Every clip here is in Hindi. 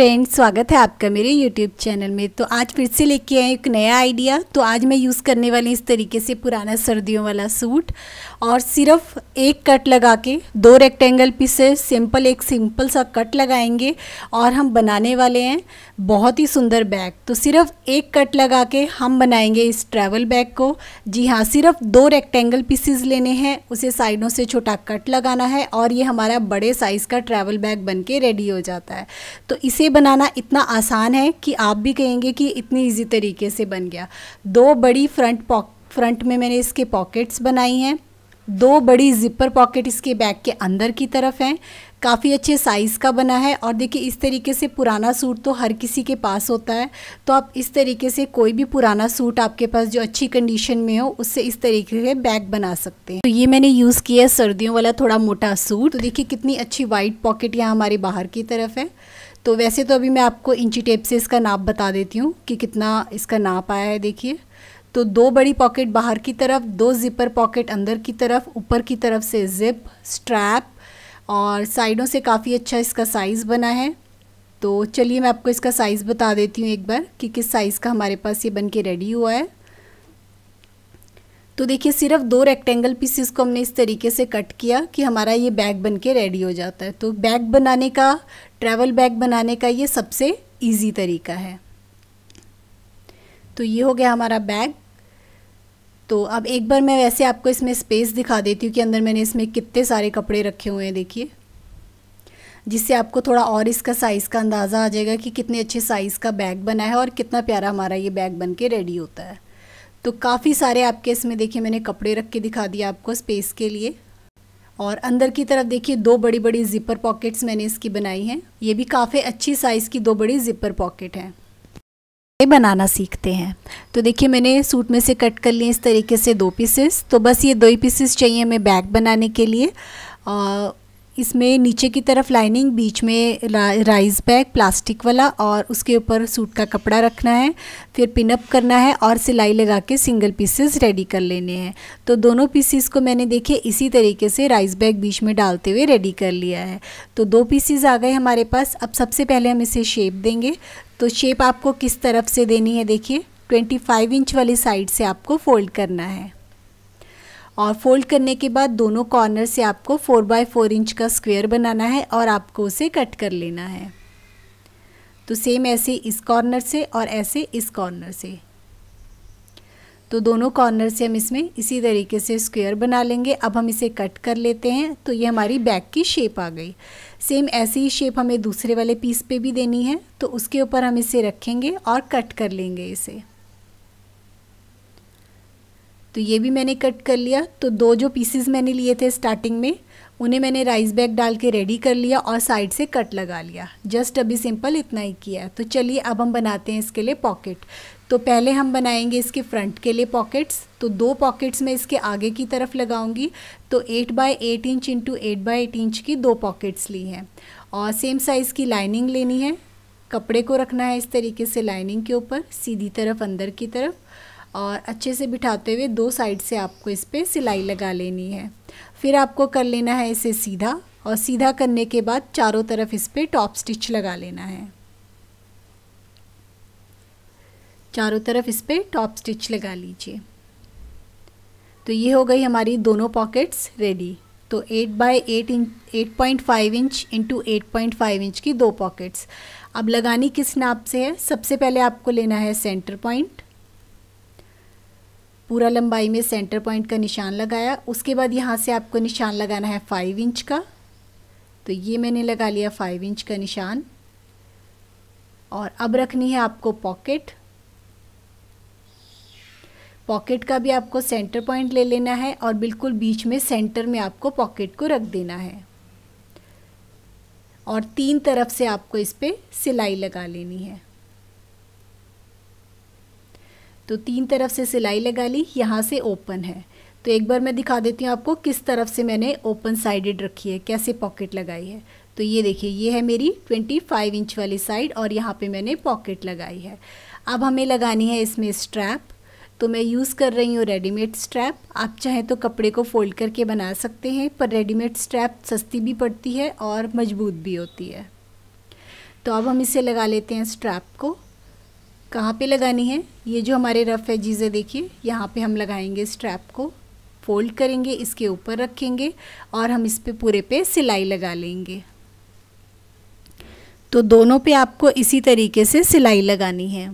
फ्रेंड्स स्वागत है आपका मेरे यूट्यूब चैनल में तो आज फिर से लेके आए एक नया आइडिया तो आज मैं यूज़ करने वाली इस तरीके से पुराना सर्दियों वाला सूट और सिर्फ एक कट लगा के दो रेक्टेंगल पीसेस सिंपल एक सिंपल सा कट लगाएंगे और हम बनाने वाले हैं बहुत ही सुंदर बैग तो सिर्फ एक कट लगा के हम बनाएंगे इस ट्रैवल बैग को जी हाँ सिर्फ दो रेक्टेंगल पीसेज लेने हैं उसे साइडों से छोटा कट लगाना है और ये हमारा बड़े साइज़ का ट्रैवल बैग बन रेडी हो जाता है तो इसे बनाना इतना आसान है कि आप भी कहेंगे कि इतनी इजी तरीके से बन गया दो बड़ी फ्रंट फ्रंट में मैंने इसके पॉकेट्स बनाई हैं दो बड़ी जिपर पॉकेट इसके बैग के अंदर की तरफ हैं काफ़ी अच्छे साइज़ का बना है और देखिए इस तरीके से पुराना सूट तो हर किसी के पास होता है तो आप इस तरीके से कोई भी पुराना सूट आपके पास जो अच्छी कंडीशन में हो उससे इस तरीके से बैग बना सकते हैं तो ये मैंने यूज़ किया है सर्दियों वाला थोड़ा मोटा सूट तो देखिए कितनी अच्छी वाइट पॉकेट यहाँ हमारी बाहर की तरफ है तो वैसे तो अभी मैं आपको इंची टेप से इसका नाप बता देती हूँ कि कितना इसका नाप आया है देखिए तो दो बड़ी पॉकेट बाहर की तरफ दो ज़िपर पॉकेट अंदर की तरफ ऊपर की तरफ से ज़िप स्ट्रैप और साइडों से काफ़ी अच्छा इसका साइज़ बना है तो चलिए मैं आपको इसका साइज़ बता देती हूँ एक बार कि किस साइज़ का हमारे पास ये बन के रेडी हुआ है तो देखिए सिर्फ दो रेक्टेंगल पीसेस को हमने इस तरीके से कट किया कि हमारा ये बैग बन के रेडी हो जाता है तो बैग बनाने का ट्रैवल बैग बनाने का ये सबसे ईजी तरीका है तो ये हो गया हमारा बैग तो अब एक बार मैं वैसे आपको इसमें स्पेस दिखा देती हूँ कि अंदर मैंने इसमें कितने सारे कपड़े रखे हुए हैं देखिए जिससे आपको थोड़ा और इसका साइज़ का अंदाज़ा आ जाएगा कि कितने अच्छे साइज़ का बैग बना है और कितना प्यारा हमारा ये बैग बन के रेडी होता है तो काफ़ी सारे आपके इसमें देखिए मैंने कपड़े रख के दिखा दिया आपको स्पेस के लिए और अंदर की तरफ देखिए दो बड़ी बड़ी ज़िपर पॉकेट्स मैंने इसकी बनाई हैं ये भी काफ़ी अच्छी साइज़ की दो बड़ी ज़िपर पॉकेट हैं ये बनाना सीखते हैं तो देखिए मैंने सूट में से कट कर लिए इस तरीके से दो पीसेस तो बस ये दो ही पीसेस चाहिए हमें बैग बनाने के लिए इसमें नीचे की तरफ लाइनिंग बीच में रा, राइस बैग प्लास्टिक वाला और उसके ऊपर सूट का कपड़ा रखना है फिर पिनअप करना है और सिलाई लगा के सिंगल पीसेस रेडी कर लेने हैं तो दोनों पीसीस को मैंने देखे इसी तरीके से राइस बैग बीच में डालते हुए रेडी कर लिया है तो दो पीसीज आ गए हमारे पास अब सबसे पहले हम इसे शेप देंगे तो शेप आपको किस तरफ से देनी है देखिए 25 इंच वाली साइड से आपको फोल्ड करना है और फोल्ड करने के बाद दोनों कॉर्नर से आपको फोर बाय फोर इंच का स्क्वायर बनाना है और आपको उसे कट कर लेना है तो सेम ऐसे इस कॉर्नर से और ऐसे इस कॉर्नर से तो दोनों कॉर्नर से हम इसमें इसी तरीके से स्क्वायर बना लेंगे अब हम इसे कट कर लेते हैं तो ये हमारी बैक की शेप आ गई सेम ऐसी ही शेप हमें दूसरे वाले पीस पे भी देनी है तो उसके ऊपर हम इसे रखेंगे और कट कर लेंगे इसे तो ये भी मैंने कट कर लिया तो दो जो पीसेस मैंने लिए थे स्टार्टिंग में उन्हें मैंने राइस बैग डाल के रेडी कर लिया और साइड से कट लगा लिया जस्ट अभी सिंपल इतना ही किया तो चलिए अब हम बनाते हैं इसके लिए पॉकेट तो पहले हम बनाएंगे इसके फ्रंट के लिए पॉकेट्स तो दो पॉकेट्स मैं इसके आगे की तरफ लगाऊंगी तो 8 by 8 inch into eight by eight inch की दो पॉकेट्स ली हैं और सेम साइज़ की लाइनिंग लेनी है कपड़े को रखना है इस तरीके से लाइनिंग के ऊपर सीधी तरफ अंदर की तरफ और अच्छे से बिठाते हुए दो साइड से आपको इस पर सिलाई लगा लेनी है फिर आपको कर लेना है इसे सीधा और सीधा करने के बाद चारों तरफ इस पर टॉप स्टिच लगा लेना है चारों तरफ इस पर टॉप स्टिच लगा लीजिए तो ये हो गई हमारी दोनों पॉकेट्स रेडी तो 8 by eight inch eight point five inch into eight point five inch की दो पॉकेट्स अब लगानी किस नाप से है सबसे पहले आपको लेना है सेंटर पॉइंट पूरा लंबाई में सेंटर पॉइंट का निशान लगाया उसके बाद यहाँ से आपको निशान लगाना है फाइव इंच का तो ये मैंने लगा लिया फाइव इंच का निशान और अब रखनी है आपको पॉकेट पॉकेट का भी आपको सेंटर पॉइंट ले लेना है और बिल्कुल बीच में सेंटर में आपको पॉकेट को रख देना है और तीन तरफ से आपको इस पर सिलाई लगा लेनी है तो तीन तरफ से सिलाई लगा ली यहाँ से ओपन है तो एक बार मैं दिखा देती हूँ आपको किस तरफ से मैंने ओपन साइडेड रखी है कैसे पॉकेट लगाई है तो ये देखिए ये है मेरी 25 इंच वाली साइड और यहाँ पे मैंने पॉकेट लगाई है अब हमें लगानी है इसमें स्ट्रैप तो मैं यूज़ कर रही हूँ रेडीमेड स्ट्रैप आप चाहें तो कपड़े को फोल्ड करके बना सकते हैं पर रेडीमेड स्ट्रैप सस्ती भी पड़ती है और मजबूत भी होती है तो अब हम इसे लगा लेते हैं स्ट्रैप को कहाँ पे लगानी है ये जो हमारे रफ़ है जीज़ें देखिए यहाँ पे हम लगाएंगे स्ट्रैप को फोल्ड करेंगे इसके ऊपर रखेंगे और हम इस पे पूरे पे सिलाई लगा लेंगे तो दोनों पे आपको इसी तरीके से सिलाई लगानी है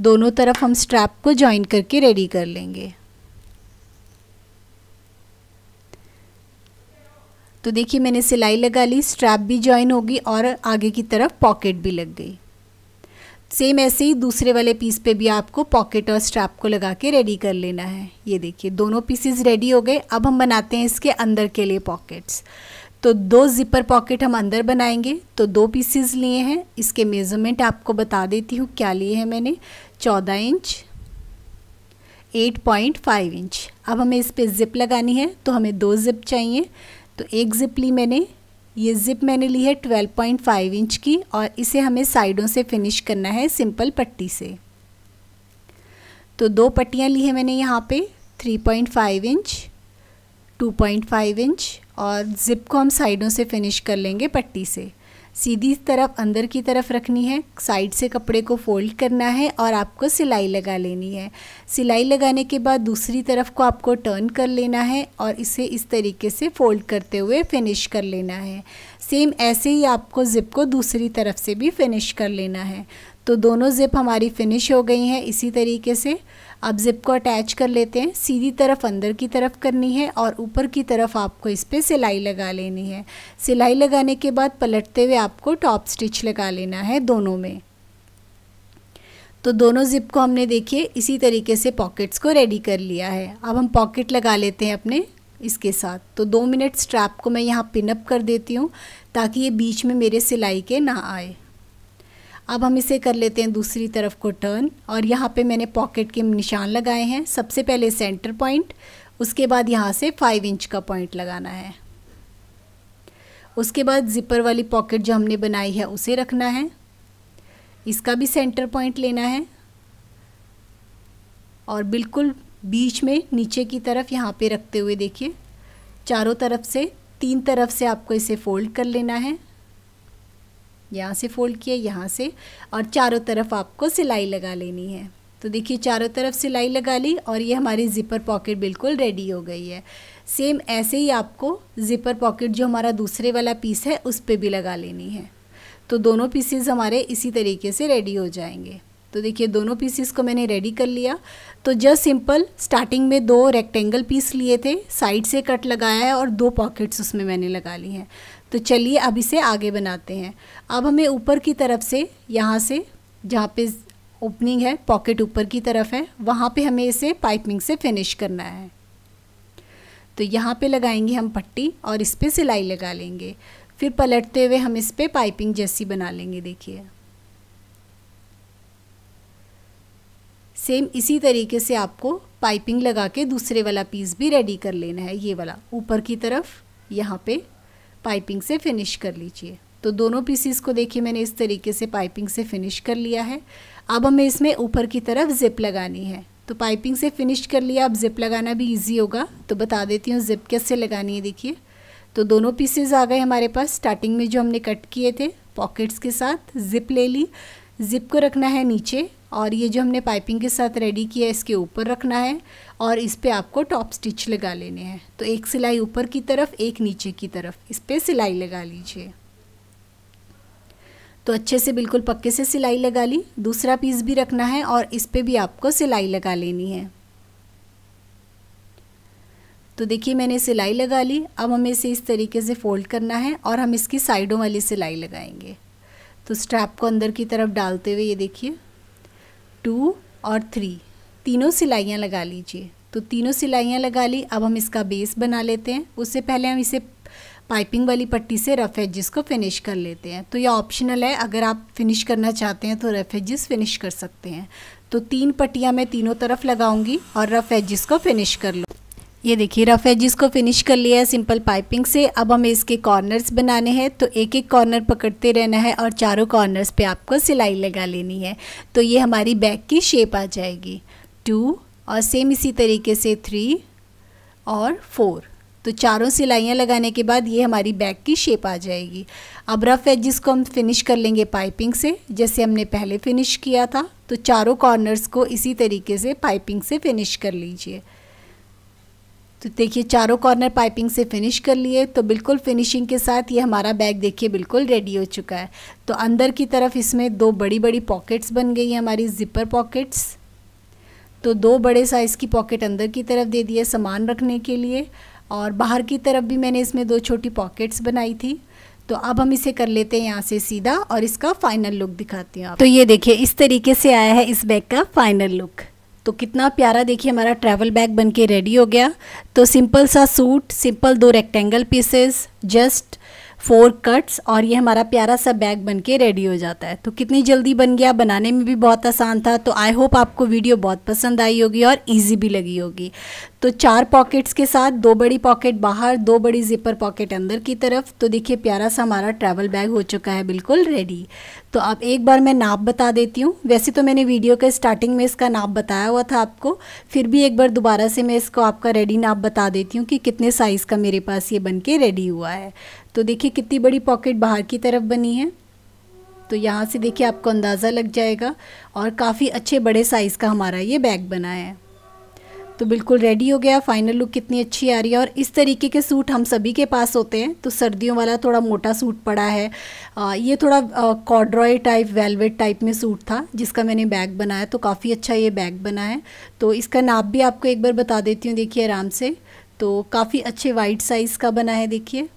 दोनों तरफ हम स्ट्रैप को जॉइन करके रेडी कर लेंगे तो देखिए मैंने सिलाई लगा ली स्ट्रैप भी जॉइन होगी और आगे की तरफ पॉकेट भी लग गई सेम ऐसे ही दूसरे वाले पीस पे भी आपको पॉकेट और स्ट्रैप को लगा के रेडी कर लेना है ये देखिए दोनों पीसेज रेडी हो गए अब हम बनाते हैं इसके अंदर के लिए पॉकेट्स तो दो जिपर पॉकेट हम अंदर बनाएंगे तो दो पीसेज लिए हैं इसके मेज़रमेंट आपको बता देती हूँ क्या लिए हैं मैंने चौदह inch eight point five inch अब हमें इस पर ज़िप लगानी है तो हमें दो ज़िप चाहिए तो एक ज़िप ली मैंने ये ज़िप मैंने ली है 12.5 इंच की और इसे हमें साइडों से फिनिश करना है सिंपल पट्टी से तो दो पट्टियाँ ली है मैंने यहाँ पे 3.5 इंच 2.5 इंच और ज़िप को हम साइडों से फिनिश कर लेंगे पट्टी से सीधी तरफ अंदर की तरफ रखनी है साइड से कपड़े को फोल्ड करना है और आपको सिलाई लगा लेनी है सिलाई लगाने के बाद दूसरी तरफ को आपको टर्न कर लेना है और इसे इस तरीके से फोल्ड करते हुए फिनिश कर लेना है सेम ऐसे ही आपको ज़िप को दूसरी तरफ से भी फिनिश कर लेना है तो दोनों ज़िप हमारी फिनिश हो गई हैं इसी तरीके से अब ज़िप को अटैच कर लेते हैं सीधी तरफ अंदर की तरफ करनी है और ऊपर की तरफ आपको इस पर सिलाई लगा लेनी है सिलाई लगाने के बाद पलटते हुए आपको टॉप स्टिच लगा लेना है दोनों में तो दोनों ज़िप को हमने देखिए इसी तरीके से पॉकेट्स को रेडी कर लिया है अब हम पॉकेट लगा लेते हैं अपने इसके साथ तो दो मिनट स्ट्रैप को मैं यहाँ पिनअप कर देती हूँ ताकि ये बीच में मेरे सिलाई के ना आए अब हम इसे कर लेते हैं दूसरी तरफ को टर्न और यहाँ पे मैंने पॉकेट के निशान लगाए हैं सबसे पहले सेंटर पॉइंट उसके बाद यहाँ से फाइव इंच का पॉइंट लगाना है उसके बाद ज़िपर वाली पॉकेट जो हमने बनाई है उसे रखना है इसका भी सेंटर पॉइंट लेना है और बिल्कुल बीच में नीचे की तरफ यहाँ पे रखते हुए देखिए चारों तरफ से तीन तरफ से आपको इसे फोल्ड कर लेना है यहाँ से फोल्ड किया यहाँ से और चारों तरफ आपको सिलाई लगा लेनी है तो देखिए चारों तरफ सिलाई लगा ली और ये हमारी ज़िपर पॉकेट बिल्कुल रेडी हो गई है सेम ऐसे ही आपको ज़िपर पॉकेट जो हमारा दूसरे वाला पीस है उस पर भी लगा लेनी है तो दोनों पीसेस हमारे इसी तरीके से रेडी हो जाएंगे तो देखिए दोनों पीसीस को मैंने रेडी कर लिया तो जस्ट सिंपल स्टार्टिंग में दो रेक्टेंगल पीस लिए थे साइड से कट लगाया है और दो पॉकेट्स उसमें मैंने लगा ली हैं तो चलिए अब इसे आगे बनाते हैं अब हमें ऊपर की तरफ से यहाँ से जहाँ पे ओपनिंग है पॉकेट ऊपर की तरफ है वहाँ पे हमें इसे पाइपिंग से फिनिश करना है तो यहाँ पे लगाएंगे हम पट्टी और इस पर सिलाई लगा लेंगे फिर पलटते हुए हम इस पर पाइपिंग जैसी बना लेंगे देखिए सेम इसी तरीके से आपको पाइपिंग लगा के दूसरे वाला पीस भी रेडी कर लेना है ये वाला ऊपर की तरफ यहाँ पे पाइपिंग से फिनिश कर लीजिए तो दोनों पीसीस को देखिए मैंने इस तरीके से पाइपिंग से फिनिश कर लिया है अब हमें इसमें ऊपर की तरफ जिप लगानी है तो पाइपिंग से फिनिश कर लिया अब जिप लगाना भी इजी होगा तो बता देती हूँ जिप कैसे लगानी है देखिए तो दोनों पीसेज आ गए हमारे पास स्टार्टिंग में जो हमने कट किए थे पॉकेट्स के साथ जिप ले ली जिप को रखना है नीचे और ये जो हमने पाइपिंग के साथ रेडी किया है इसके ऊपर रखना है और इस पर आपको टॉप स्टिच लगा लेने हैं तो एक सिलाई ऊपर की तरफ एक नीचे की तरफ इस पर सिलाई लगा लीजिए तो अच्छे से बिल्कुल पक्के से सिलाई लगा ली दूसरा पीस भी रखना है और इस पर भी आपको सिलाई लगा लेनी है तो देखिए मैंने सिलाई लगा ली अब हमें इसे इस तरीके से फोल्ड करना है और हम इसकी साइडों वाली सिलाई लगाएंगे तो स्ट्रैप को अंदर की तरफ डालते हुए ये देखिए टू और थ्री तीनों सिलाइयाँ लगा लीजिए तो तीनों सिलाइयाँ लगा ली अब हम इसका बेस बना लेते हैं उससे पहले हम इसे पाइपिंग वाली पट्टी से रफ एजेस को फिनिश कर लेते हैं तो यह ऑप्शनल है अगर आप फिनिश करना चाहते हैं तो रफ एजिस फिनिश कर सकते हैं तो तीन पट्टियाँ मैं तीनों तरफ लगाऊंगी और रफ एजिस को फिनिश कर लूँ ये देखिए रफ एजिस को फिनिश कर लिया है सिंपल पाइपिंग से अब हमें इसके कॉर्नर्स बनाने हैं तो एक एक कॉर्नर पकड़ते रहना है और चारों कॉर्नर्स पे आपको सिलाई लगा लेनी है तो ये हमारी बैक की शेप आ जाएगी टू और सेम इसी तरीके से थ्री और फोर तो चारों सिलाइयाँ लगाने के बाद ये हमारी बैग की शेप आ जाएगी अब रफ एजिस को हम फिनिश कर लेंगे पाइपिंग से जैसे हमने पहले फिनिश किया था तो चारों कॉर्नर्स को इसी तरीके से पाइपिंग से फिनिश कर लीजिए तो देखिए चारों कॉर्नर पाइपिंग से फिनिश कर लिए तो बिल्कुल फिनिशिंग के साथ ये हमारा बैग देखिए बिल्कुल रेडी हो चुका है तो अंदर की तरफ इसमें दो बड़ी बड़ी पॉकेट्स बन गई हैं हमारी ज़िपर पॉकेट्स तो दो बड़े साइज़ की पॉकेट अंदर की तरफ दे दिए सामान रखने के लिए और बाहर की तरफ भी मैंने इसमें दो छोटी पॉकेट्स बनाई थी तो अब हम इसे कर लेते हैं यहाँ से सीधा और इसका फाइनल लुक दिखाती हूँ तो ये देखिए इस तरीके से आया है इस बैग का फाइनल लुक तो कितना प्यारा देखिए हमारा ट्रैवल बैग बन के रेडी हो गया तो सिंपल सा सूट सिंपल दो rectangle pieces just four cuts और ये हमारा प्यारा सा बैग बन के रेडी हो जाता है तो कितनी जल्दी बन गया बनाने में भी बहुत आसान था तो आई होप आपको वीडियो बहुत पसंद आई होगी और ईजी भी लगी होगी तो चार पॉकेट्स के साथ दो बड़ी पॉकेट बाहर दो बड़ी जिपर पॉकेट अंदर की तरफ तो देखिए प्यारा सा हमारा ट्रैवल बैग हो चुका है बिल्कुल रेडी तो अब एक बार मैं नाप बता देती हूँ वैसे तो मैंने वीडियो के स्टार्टिंग में इसका नाप बताया हुआ था आपको फिर भी एक बार दोबारा से मैं इसको आपका रेडी नाप बता देती हूँ कि कितने साइज़ का मेरे पास ये बन रेडी हुआ है तो देखिए कितनी बड़ी पॉकेट बाहर की तरफ बनी है तो यहाँ से देखिए आपको अंदाज़ा लग जाएगा और काफ़ी अच्छे बड़े साइज़ का हमारा ये बैग बना है तो बिल्कुल रेडी हो गया फाइनल लुक कितनी अच्छी आ रही है और इस तरीके के सूट हम सभी के पास होते हैं तो सर्दियों वाला थोड़ा मोटा सूट पड़ा है आ, ये थोड़ा कॉड्रॉय टाइप वेलवेट टाइप में सूट था जिसका मैंने बैग बनाया तो काफ़ी अच्छा ये बैग बना है तो इसका नाप भी आपको एक बार बता देती हूँ देखिए आराम से तो काफ़ी अच्छे वाइट साइज़ का बना है देखिए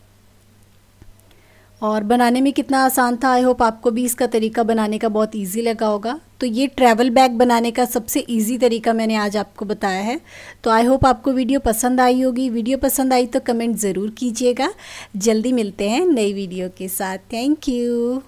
और बनाने में कितना आसान था आई होप आपको भी इसका तरीका बनाने का बहुत इजी लगा होगा तो ये ट्रैवल बैग बनाने का सबसे इजी तरीका मैंने आज आपको बताया है तो आई होप आपको वीडियो पसंद आई होगी वीडियो पसंद आई तो कमेंट ज़रूर कीजिएगा जल्दी मिलते हैं नई वीडियो के साथ थैंक यू